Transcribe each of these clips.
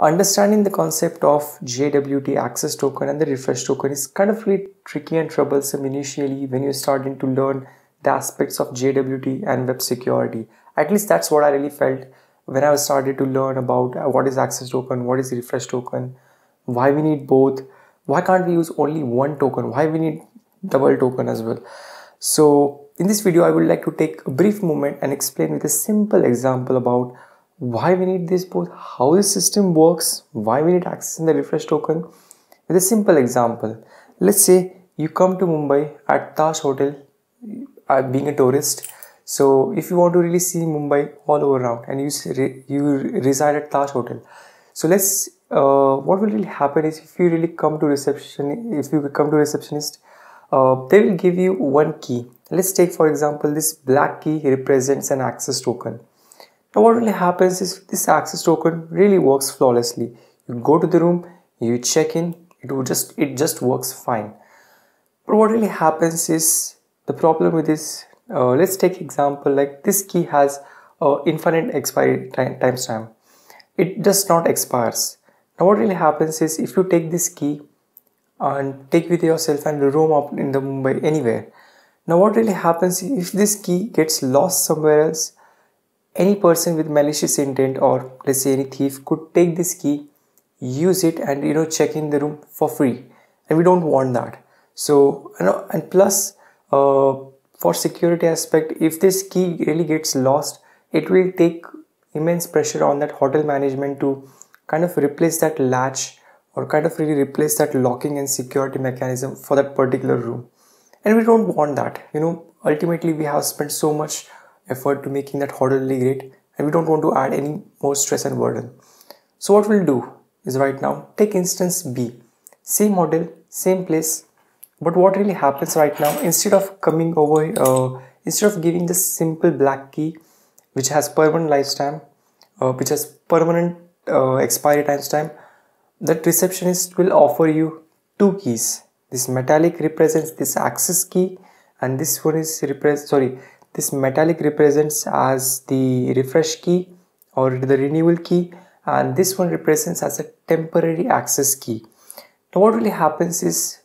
understanding the concept of JWT access token and the refresh token is kind of really tricky and troublesome initially when you're starting to learn the aspects of JWT and web security. At least that's what I really felt when I started to learn about uh, what is access token, what is refresh token, why we need both, why can't we use only one token, why we need double token as well. So in this video, I would like to take a brief moment and explain with a simple example about why we need this both, how the system works, why we need access in the refresh token with a simple example. Let's say you come to Mumbai at Taj Hotel uh, being a tourist. So if you want to really see Mumbai all over around and you, re you reside at Taj Hotel. So let's, uh, what will really happen is if you really come to reception, if you come to receptionist, uh, they will give you one key. Let's take for example, this black key represents an access token. Now what really happens is this access token really works flawlessly. You go to the room, you check in, it will just it just works fine. But what really happens is the problem with this. Uh, let's take example like this key has uh, infinite expiry time timestamp. It does not expires. Now what really happens is if you take this key and take with yourself and roam up in the Mumbai anywhere. Now what really happens if this key gets lost somewhere else any person with malicious intent or let's say any thief could take this key, use it and you know check in the room for free and we don't want that. So you know and plus uh, for security aspect if this key really gets lost it will take immense pressure on that hotel management to kind of replace that latch or kind of really replace that locking and security mechanism for that particular room and we don't want that you know ultimately we have spent so much effort to making that hotel really great and we don't want to add any more stress and burden. So what we'll do is right now take instance B, same model, same place, but what really happens right now instead of coming over, uh, instead of giving this simple black key which has permanent lifetime, uh, which has permanent uh, expiry timestamp, that receptionist will offer you two keys. This metallic represents this access key and this one is represent sorry this metallic represents as the refresh key or the renewal key and this one represents as a temporary access key now what really happens is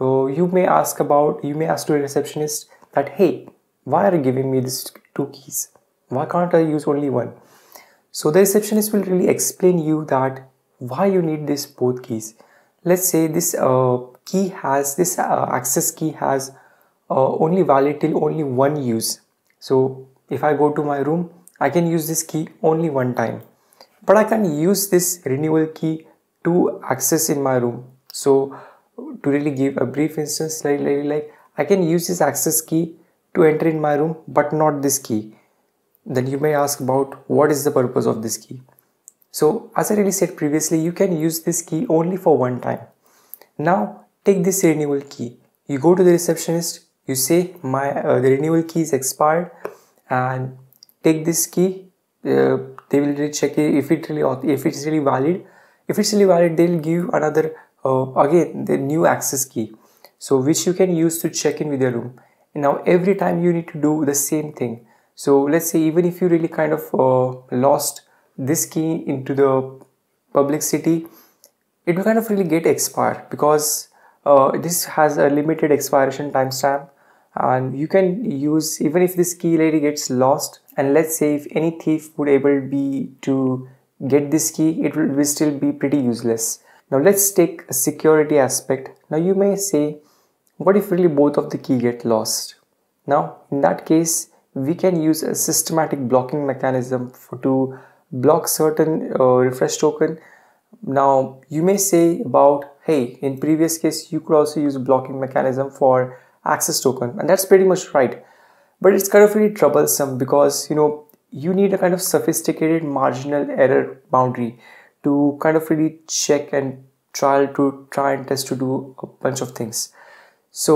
oh, you may ask about you may ask to a receptionist that hey why are you giving me these two keys why can't i use only one so the receptionist will really explain you that why you need these both keys let's say this uh, key has this uh, access key has uh, only valid till only one use so if I go to my room, I can use this key only one time, but I can use this renewal key to access in my room. So to really give a brief instance, like, like, like I can use this access key to enter in my room, but not this key. Then you may ask about what is the purpose of this key. So as I really said previously, you can use this key only for one time. Now take this renewal key. You go to the receptionist, you say my uh, the renewal key is expired and take this key uh, they will really check it if it really if it's really valid if it's really valid they'll give another uh, again the new access key so which you can use to check in with your room and now every time you need to do the same thing so let's say even if you really kind of uh, lost this key into the public city it will kind of really get expired because uh, this has a limited expiration timestamp and you can use even if this key lady gets lost and let's say if any thief would able be to get this key it will, still be pretty useless now let's take a security aspect now you may say what if really both of the key get lost now in that case we can use a systematic blocking mechanism for, to block certain uh, refresh token now you may say about hey in previous case you could also use blocking mechanism for access token and that's pretty much right but it's kind of really troublesome because you know you need a kind of sophisticated marginal error boundary to kind of really check and trial to try and test to do a bunch of things so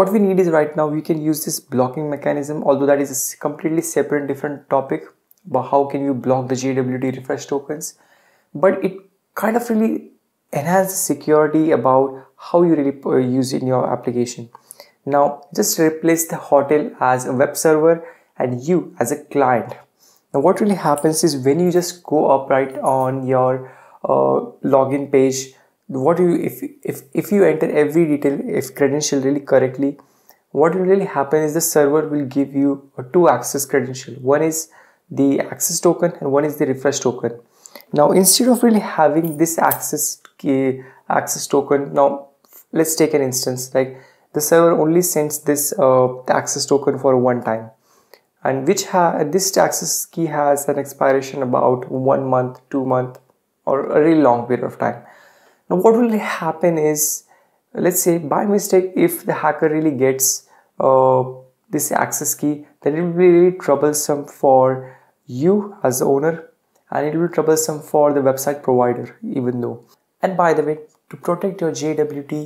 what we need is right now we can use this blocking mechanism although that is a completely separate different topic but how can you block the JWT refresh tokens but it kind of really enhances security about how you really use in your application now just replace the hotel as a web server and you as a client. Now what really happens is when you just go up right on your uh, login page, what you if if if you enter every detail if credential really correctly, what will really happen is the server will give you a uh, two access credential. One is the access token and one is the refresh token. Now instead of really having this access key access token, now let's take an instance like the server only sends this uh, access token for one time and which this access key has an expiration about one month two month or a really long period of time now what will happen is let's say by mistake if the hacker really gets uh, this access key then it will be really troublesome for you as owner and it will be troublesome for the website provider even though and by the way to protect your JWT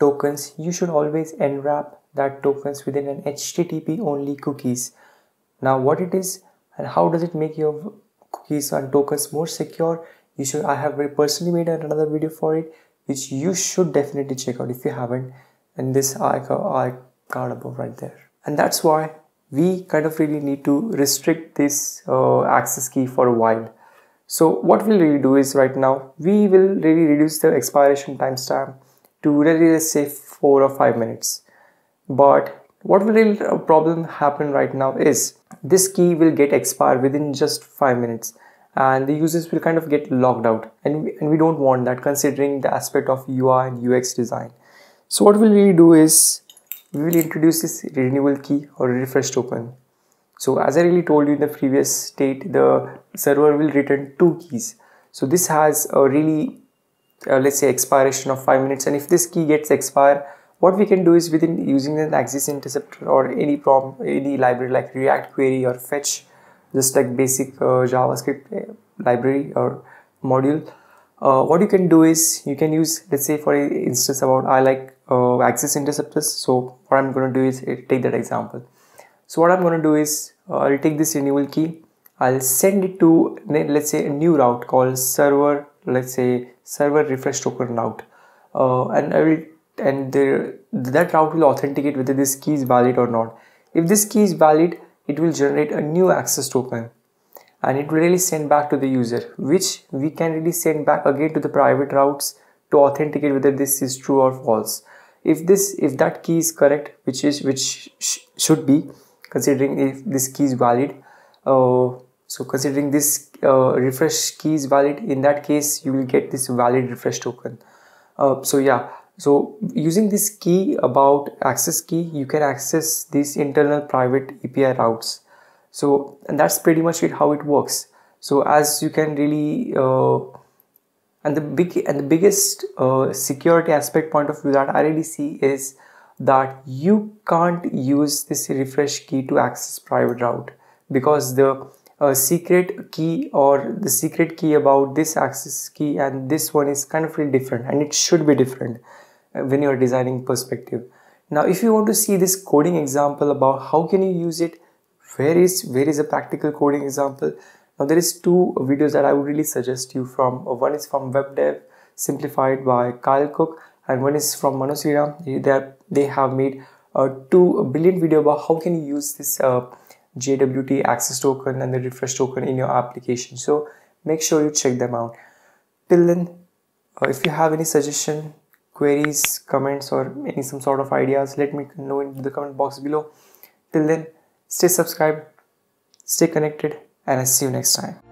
tokens, you should always enwrap that tokens within an HTTP only cookies. Now what it is and how does it make your cookies and tokens more secure? You should, I have personally made another video for it, which you should definitely check out if you haven't. And this icon card above right there. And that's why we kind of really need to restrict this uh, access key for a while. So what we'll really do is right now, we will really reduce the expiration timestamp to really say four or five minutes. But what will really uh, problem happen right now is this key will get expired within just five minutes and the users will kind of get logged out and we, and we don't want that considering the aspect of UI and UX design. So what we'll really do is we will introduce this renewal key or refresh token. So as I really told you in the previous state, the server will return two keys. So this has a really uh, let's say expiration of 5 minutes and if this key gets expire what we can do is within using an axis interceptor or any prom any library like react query or fetch just like basic uh, javascript uh, library or module uh, what you can do is you can use let's say for instance about i like uh, axis interceptors so what i'm going to do is uh, take that example so what i'm going to do is i'll take this renewal key i'll send it to let's say a new route called server let's say server refresh token route uh, and I will and the, that route will authenticate whether this key is valid or not. If this key is valid, it will generate a new access token and it will really send back to the user which we can really send back again to the private routes to authenticate whether this is true or false if this if that key is correct which is which sh should be considering if this key is valid uh, so considering this uh, refresh key is valid in that case you will get this valid refresh token uh, so yeah so using this key about access key you can access these internal private api routes so and that's pretty much it how it works so as you can really uh, and the big and the biggest uh, security aspect point of view that i really see is that you can't use this refresh key to access private route because the a secret key or the secret key about this access key and this one is kind of really different and it should be different uh, when you're designing perspective now if you want to see this coding example about how can you use it where is where is a practical coding example now there is two videos that i would really suggest you from uh, one is from web dev simplified by kyle cook and one is from manusira that They, they have made uh, two brilliant video about how can you use this uh, JWT access token and the refresh token in your application. So make sure you check them out. Till then, uh, if you have any suggestion, queries, comments, or any some sort of ideas, let me know in the comment box below. Till then, stay subscribed, stay connected, and I'll see you next time.